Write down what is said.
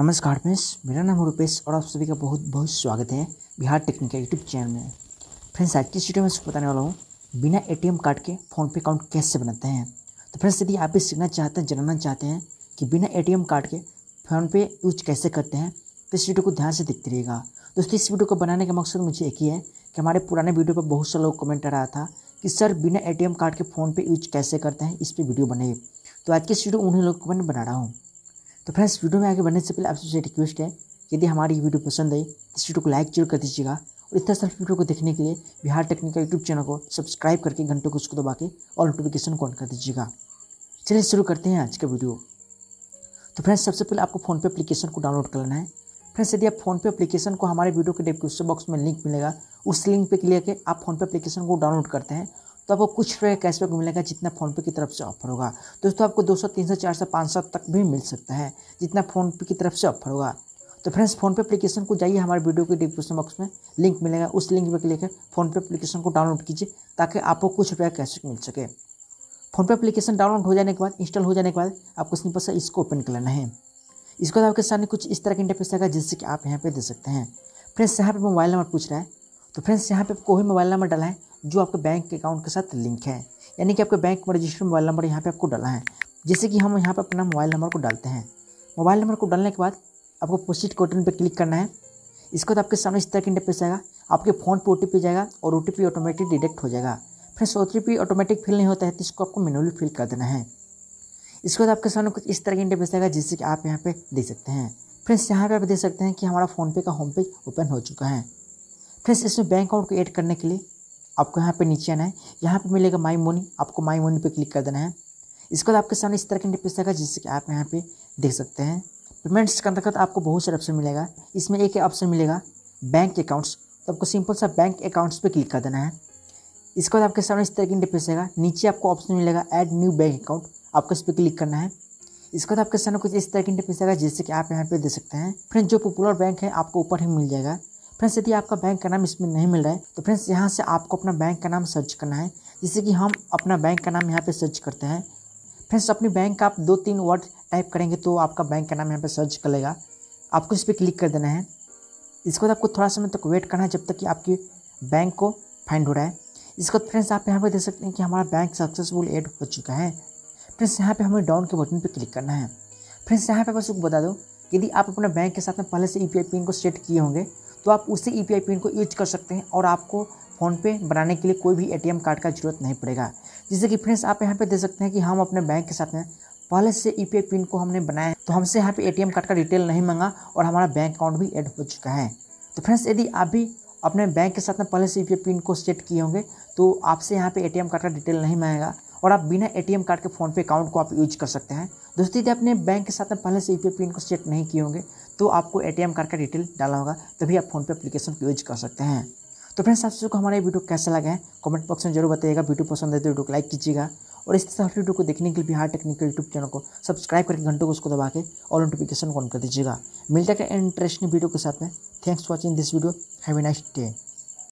नमस्कार फ्रेंड्स मेरा नाम रूपेश रुपेश और आप सभी का बहुत बहुत स्वागत है बिहार टेक्निकल यूट्यूब चैनल में फ्रेंड्स आज की वीडियो में आपको बताने वाला हूँ बिना एटीएम कार्ड के फ़ोन पे अकाउंट कैसे बनाते हैं तो फ्रेंड्स यदि आप भी सीखना चाहते हैं जानना चाहते हैं कि बिना ए कार्ड के फ़ोन पे यूज कैसे करते हैं तो इस वीडियो को ध्यान से देखते रहिएगा दोस्तों इस वीडियो को बनाने का मकसद मुझे एक ही है कि हमारे पुराने वीडियो पर बहुत से लोग कमेंट आ रहा था कि सर बिना ए कार्ड के फ़ोन पे यूज कैसे करते हैं इस पर वीडियो बनाइए तो आज के इस वीडियो उन्हीं लोग को मैं बना रहा हूँ तो फ्रेंड्स वीडियो में आगे बढ़ने से पहले आपसे रिक्वेस्ट है यदि हमारी वीडियो पसंद आई तो इस वीडियो को लाइक जरूर कर दीजिएगा और इतना सारे वीडियो को देखने के लिए बिहार टेक्निकल यूट्यूब चैनल को सब्सक्राइब करके घंटों को उसको दबा के और नोटिफिकेशन को ऑन कर दीजिएगा चलिए शुरू करते हैं आज का वीडियो तो फ्रेंड्स सबसे पहले आपको फ़ोनपे एप्लीकेशन को डाउनलोड कर लेना है फ्रेंड्स यदि आप फ़ोनपे एप्लीकेशन को हमारे वीडियो के डिस्क्रिप्शन बॉक्स में लिंक मिलेगा उस लिंक पे क्लिक करके आप फ़ोनपे एप्लीकेशन को डाउनलोड करते हैं तो आपको कुछ रुपये कैशबैक मिलेगा जितना फ़ोनपे की तरफ से ऑफर होगा दोस्तों आपको 200, 300, 400, 500 तक भी मिल सकता है जितना फ़ोनपे की तरफ से ऑफर होगा तो फ्रेंड्स फ़ोनपे एप्लीकेशन को जाइए हमारे वीडियो के डिस्क्रिप्शन बॉक्स में लिंक मिलेगा उस लिंक पर क्लिक कर फ़ोनपे एप्लीकेशन को डाउनलोड कीजिए ताकि आपको कुछ रुपया कैशबैक मिल सके फ़ोनपे एप्लीकेशन डाउनलोड हो जाने के बाद इंस्टॉल हो जाने के बाद आपको सिंपल से इसको ओपन करना है इसके बाद आपके सामने कुछ इस तरह का इंटरफेस आएगा जिससे कि आप यहाँ पे दे सकते हैं फ्रेंड्स यहाँ पे मोबाइल नंबर पूछ रहा है तो फ्रेंड्स यहाँ पे आपको वही मोबाइल नंबर डाला है जो आपके बैंक अकाउंट के साथ लिंक है यानी कि आपके बैंक में रजिस्टर्ड मोबाइल नंबर यहाँ पे आपको डाला है जैसे कि हम यहाँ पे अपना मोबाइल नंबर को डालते हैं मोबाइल नंबर को डालने के बाद आपको पोस्टिट कोटन पर क्लिक करना है इसके बाद आपके सामने इस तरह के इंटरफेस आएगा आपके फ़ोन पर ओ जाएगा और ओ ऑटोमेटिक डिडेक्ट हो जाएगा फ्रेंड्स ओ ऑटोमेटिक फिल नहीं होता है तो इसको आपको मेनुअली फिल कर देना है इसके बाद आपके सामने कुछ इस तरह के इंटरफेस आएगा जिससे कि आप यहाँ पे देख सकते हैं फ्रेंड्स यहाँ पे आप देख सकते हैं कि हमारा फ़ोन पे का होम पेज ओपन हो चुका है फ्रेंड्स इसमें बैंक अकाउंट को ऐड करने के लिए आपको यहाँ पे नीचे आना है यहाँ पे मिलेगा माई मोनी आपको माई मोनी पे क्लिक कर देना है इसके बाद आपके सामने इस तरह का इंटरफेस आएगा जिससे कि आप यहाँ पे देख सकते हैं पेमेंट्स के अंतर्गत आपको बहुत सारे ऑप्शन मिलेगा इसमें एक ऑप्शन मिलेगा बैंक अकाउंट्स तो आपको सिंपल सा बैंक अकाउंट्स पर क्लिक कर देना है इसके बाद आपके सामने इस तरह के इंटरफेस आएगा नीचे आपको ऑप्शन मिलेगा ऐड न्यू बैंक अकाउंट आपको इस पर क्लिक करना है इसके बाद आपके सामने कुछ इस तरह के इंटरफेस आएगा जिससे कि आप यहाँ पे देख सकते हैं फ्रेंड जो पॉपुलर बैंक है आपको ऊपर ही मिल जाएगा फ्रेंड्स यदि आपका बैंक का नाम इसमें नहीं मिल रहा है तो फ्रेंड्स यहाँ से आपको अपना बैंक का नाम सर्च करना है जैसे कि हम अपना बैंक का नाम यहाँ पर सर्च करते हैं फ्रेंड्स अपने बैंक का आप दो तीन वर्ड टाइप करेंगे तो आपका बैंक का नाम यहाँ पर सर्च कर लेगा आपको इस पर क्लिक कर देना है इसके बाद आपको थोड़ा समय तक वेट करना है जब तक कि आपकी बैंक को फाइंड हो रहा है इसके बाद फ्रेंड्स आप यहाँ पर देख सकते हैं कि हमारा बैंक सक्सेसफुल एड हो चुका है फ्रेंड्स यहाँ पे हमें डाउन के बटन पर क्लिक करना है फ्रेंड्स यहाँ पे बस बता दो यदि आप अपना बैंक के साथ में पहले से यू e पिन को सेट किए होंगे तो आप उसी ई पिन को यूज कर सकते हैं और आपको फ़ोनपे बनाने के लिए कोई भी ए कार्ड का जरूरत नहीं पड़ेगा जैसे कि फ्रेंड्स आप यहाँ पर दे सकते हैं कि हम अपने बैंक e तो तो के साथ में पहले से ई e पिन को हमने बनाया तो हमसे यहाँ पे एटीएम कार्ड का डिटेल नहीं मांगा और हमारा बैंक अकाउंट भी ऐड हो चुका है तो फ्रेंड्स यदि आप भी अपने बैंक के साथ में पहले से ई पिन को सेट किए होंगे तो आपसे यहाँ पे ए कार्ड का डिटेल नहीं मांगेगा और आप बिना ए कार्ड के फ़ोनपे अकाउंट को आप यूज कर सकते हैं दोस्तों यदि अपने बैंक के साथ में पहले से ई e पिन को सेट नहीं किए होंगे तो आपको ए टी कार्ड का डिटेल डाला होगा तभी आप फ़ोनपे अप्लीकेशन को यूज कर सकते हैं तो फ्रेंड्स आप सबको हमारा ये वीडियो कैसा लगा है कमेंट बॉक्स में जरूर बताइएगा वीडियो पसंद है तो वीडियो को लाइक कीजिएगा और इस तरह वीडियो को देखने के लिए बिहार टेक्निकल यूट्यूब चैनल को सब्सक्राइब करके घंटों को उसको दबा के और नोटिफिकेशन को ऑन कर दीजिएगा मिलता है इंटरेस्टिंग वीडियो के साथ में thanks for watching this video have a nice day